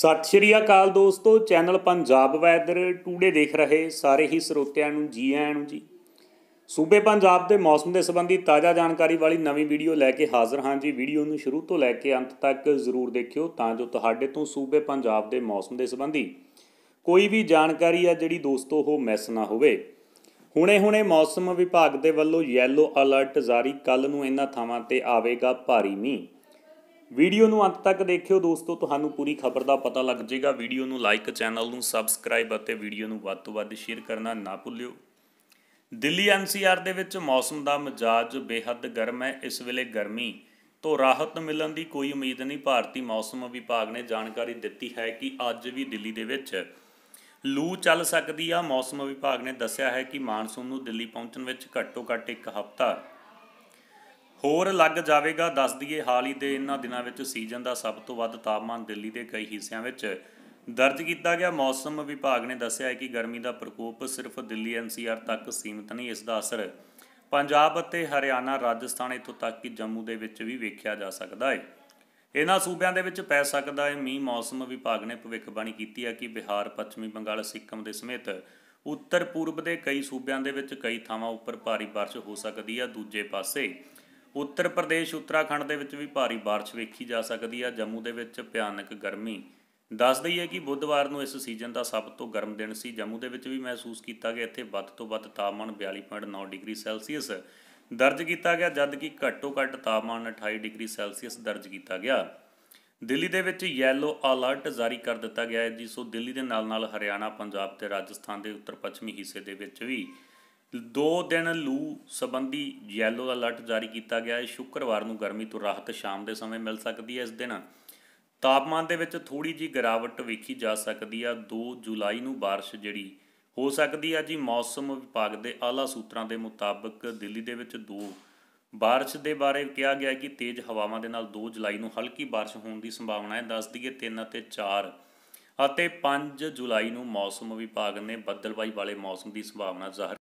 ਸਤਿ ਸ਼੍ਰੀ ਅਕਾਲ ਦੋਸਤੋ channel Punjab weather today ਦੇਖ ਰਹੇ ਸਾਰੇ ਹੀ ਸਰੋਤਿਆਂ ਨੂੰ ਜੀ ਆਇਆਂ ਨੂੰ ਜੀ ਸੂਬੇ ਪੰਜਾਬ ਦੇ ਮੌਸਮ ਦੇ ਸੰਬੰਧੀ ਤਾਜ਼ਾ ਜਾਣਕਾਰੀ ਵਾਲੀ ਨਵੀਂ ਵੀਡੀਓ ਲੈ ਕੇ ਹਾਜ਼ਰ ਹਾਂ ਜੀ ਵੀਡੀਓ ਨੂੰ ਸ਼ੁਰੂ ਤੋਂ ਲੈ ਕੇ ਅੰਤ ਤੱਕ ਜ਼ਰੂਰ ਦੇਖਿਓ ਤਾਂ ਜੋ ਤੁਹਾਡੇ ਤੋਂ ਸੂਬੇ ਪੰਜਾਬ ਦੇ ਮੌਸਮ ਦੇ ਸੰਬੰਧੀ ਕੋਈ ਵੀ ਜਾਣਕਾਰੀ ਆ ਜਿਹੜੀ ਦੋਸਤੋ ਉਹ ਮਿਸ ਨਾ ਹੋਵੇ ਹੁਣੇ-ਹੁਣੇ ਮੌਸਮ ਵਿਭਾਗ ਦੇ ਵੱਲੋਂ ਯੈਲੋ ਅਲਰਟ ਜਾਰੀ ਕੱਲ ਨੂੰ ਇਹਨਾਂ ਥਾਵਾਂ ਤੇ ਆਵੇਗਾ ਭਾਰੀ ਮੀਂਹ ਵੀਡੀਓ ਨੂੰ ਅੰਤ ਤੱਕ ਦੇਖਿਓ ਦੋਸਤੋ ਤੁਹਾਨੂੰ ਪੂਰੀ ਖਬਰ ਦਾ ਪਤਾ ਲੱਗ ਜਾਏਗਾ ਵੀਡੀਓ ਨੂੰ ਲਾਈਕ ਚੈਨਲ ਨੂੰ ਸਬਸਕ੍ਰਾਈਬ ਅਤੇ ਵੀਡੀਓ ਨੂੰ ਵੱਧ ਤੋਂ ਵੱਧ ਸ਼ੇਅਰ ਕਰਨਾ ਨਾ ਭੁੱਲਿਓ ਦਿੱਲੀ ਐਨਸੀਆਰ ਦੇ ਵਿੱਚ ਮੌਸਮ ਦਾ ਮਜਾਜ ਬੇਹੱਦ ਗਰਮ ਹੈ ਇਸ ਵੇਲੇ ਗਰਮੀ ਤੋਂ ਰਾਹਤ ਮਿਲਣ ਦੀ ਕੋਈ ਉਮੀਦ ਨਹੀਂ ਭਾਰਤੀ ਮੌਸਮ ਵਿਭਾਗ ਨੇ ਜਾਣਕਾਰੀ ਦਿੱਤੀ ਹੈ ਕਿ ਅੱਜ ਵੀ ਦਿੱਲੀ ਦੇ ਵਿੱਚ ਲੂ ਚੱਲ ਸਕਦੀ ਆ ਮੌਸਮ ਵਿਭਾਗ ਨੇ ਦੱਸਿਆ ਹੈ ਕਿ ਮਾਨਸੂਨ ਨੂੰ ਦਿੱਲੀ ਪਹੁੰਚਣ ਵਿੱਚ ਘੱਟੋ ਘੱਟ ਇੱਕ ਹਫ਼ਤਾ ਹੋਰ ਲੱਗ ਜਾਵੇਗਾ ਦੱਸ ਦਈਏ ਹਾਲ ਹੀ ਦੇ ਇਹਨਾਂ ਦਿਨਾਂ ਵਿੱਚ ਸੀਜ਼ਨ ਦਾ ਸਭ ਤੋਂ ਵੱਧ ਤਾਪਮਾਨ ਦਿੱਲੀ ਦੇ ਕਈ ਹਿੱਸਿਆਂ ਵਿੱਚ ਦਰਜ ਕੀਤਾ ਗਿਆ ਮੌਸਮ ਵਿਭਾਗ ਨੇ ਦੱਸਿਆ ਹੈ ਕਿ ਗਰਮੀ ਦਾ ਪ੍ਰਕੋਪ ਸਿਰਫ ਦਿੱਲੀ ਐਨਸੀਆਰ ਤੱਕ ਸੀਮਤ ਨਹੀਂ ਇਸ ਦਾ ਅਸਰ ਪੰਜਾਬ ਅਤੇ ਹਰਿਆਣਾ ਰਾਜਸਥਾਨ ਇਤੋਂ ਤੱਕ ਕਿ ਜੰਮੂ ਦੇ ਵਿੱਚ ਵੀ ਵੇਖਿਆ ਜਾ ਸਕਦਾ ਹੈ ਇਹਨਾਂ ਸੂਬਿਆਂ ਦੇ ਵਿੱਚ ਪੈ ਸਕਦਾ ਹੈ ਮੀਂਹ ਮੌਸਮ ਵਿਭਾਗ ਨੇ ਭਵਿੱਖਬਾਣੀ ਕੀਤੀ ਹੈ ਕਿ ਬਿਹਾਰ ਪੱਛਮੀ ਬੰਗਾਲ ਸਿੱਕਮ ਦੇ ਸਮੇਤ ਉੱਤਰ ਪੂਰਬ ਦੇ ਕਈ ਸੂਬਿਆਂ ਦੇ ਵਿੱਚ ਕਈ ਥਾਵਾਂ ਉੱਪਰ ਭਾਰੀ بارش ਹੋ ਸਕਦੀ ਹੈ ਦੂਜੇ ਪਾਸੇ ਉੱਤਰ ਪ੍ਰਦੇਸ਼ ਉੱਤਰਾਖੰਡ ਦੇ ਵਿੱਚ ਵੀ ਭਾਰੀ بارش ਵੇਖੀ ਜਾ ਸਕਦੀ ਆ ਜੰਮੂ ਦੇ ਵਿੱਚ ਭਿਆਨਕ ਗਰਮੀ ਦੱਸ ਦਈਏ ਕਿ ਬੁੱਧਵਾਰ ਨੂੰ ਇਸ ਸੀਜ਼ਨ ਦਾ ਸਭ ਤੋਂ ਗਰਮ ਦਿਨ ਸੀ ਜੰਮੂ ਦੇ ਵਿੱਚ ਵੀ ਮਹਿਸੂਸ ਕੀਤਾ ਗਿਆ ਇੱਥੇ ਵੱਧ ਤੋਂ ਵੱਧ ਤਾਪਮਾਨ 42.9 ਡਿਗਰੀ ਸੈਲਸੀਅਸ ਦਰਜ ਕੀਤਾ ਗਿਆ ਜਦ ਕਿ ਘੱਟੋ ਘੱਟ ਤਾਪਮਾਨ 28 ਡਿਗਰੀ ਸੈਲਸੀਅਸ ਦਰਜ ਕੀਤਾ ਗਿਆ ਦਿੱਲੀ ਦੇ ਵਿੱਚ ਯੈਲੋ ਅਲਰਟ ਜਾਰੀ ਕਰ ਦਿੱਤਾ ਗਿਆ ਹੈ ਜੀ ਸੋ ਦਿੱਲੀ ਦੇ ਨਾਲ ਨਾਲ ਹਰਿਆਣਾ ਪੰਜਾਬ ਤੇ ਰਾਜਸਥਾਨ ਦੇ ਉੱਤਰ ਪੱਛਮੀ ਹਿੱਸੇ ਦੇ ਵਿੱਚ ਵੀ ਦੋ ਦਿਨ ਲੂ ਸੰਬੰਧੀ ਯੈਲੋ ਅਲਰਟ ਜਾਰੀ ਕੀਤਾ ਗਿਆ ਹੈ ਸ਼ੁੱਕਰਵਾਰ ਨੂੰ ਗਰਮੀ ਤੋਂ ਰਾਹਤ ਸ਼ਾਮ ਦੇ ਸਮੇਂ ਮਿਲ ਸਕਦੀ ਹੈ ਇਸ ਦਿਨ ਤਾਪਮਾਨ ਦੇ ਵਿੱਚ ਥੋੜੀ ਜੀ ਗਿਰਾਵਟ ਵੇਖੀ ਜਾ ਸਕਦੀ ਆ 2 ਜੁਲਾਈ ਨੂੰ بارش ਜਿਹੜੀ ਹੋ ਸਕਦੀ ਆ ਜੀ ਮੌਸਮ ਵਿਭਾਗ ਦੇ ਆਲਾ ਸੂਤਰਾਂ ਦੇ ਮੁਤਾਬਕ ਦਿੱਲੀ ਦੇ ਵਿੱਚ 2 بارش ਦੇ ਬਾਰੇ ਕਿਹਾ ਗਿਆ ਕਿ ਤੇਜ਼ ਹਵਾਵਾਂ ਦੇ ਨਾਲ 2 ਜੁਲਾਈ ਨੂੰ ਹਲਕੀ بارش ਹੋਣ ਦੀ ਸੰਭਾਵਨਾ ਹੈ ਦੱਸ ਦਈਏ 3 ਅਤੇ 4 ਅਤੇ 5 ਜੁਲਾਈ ਨੂੰ ਮੌਸਮ ਵਿਭਾਗ ਨੇ ਬੱਦਲਬਾਈ ਵਾਲੇ ਮੌਸਮ ਦੀ ਸੰਭਾਵਨਾ ਜ਼ਾਹਰ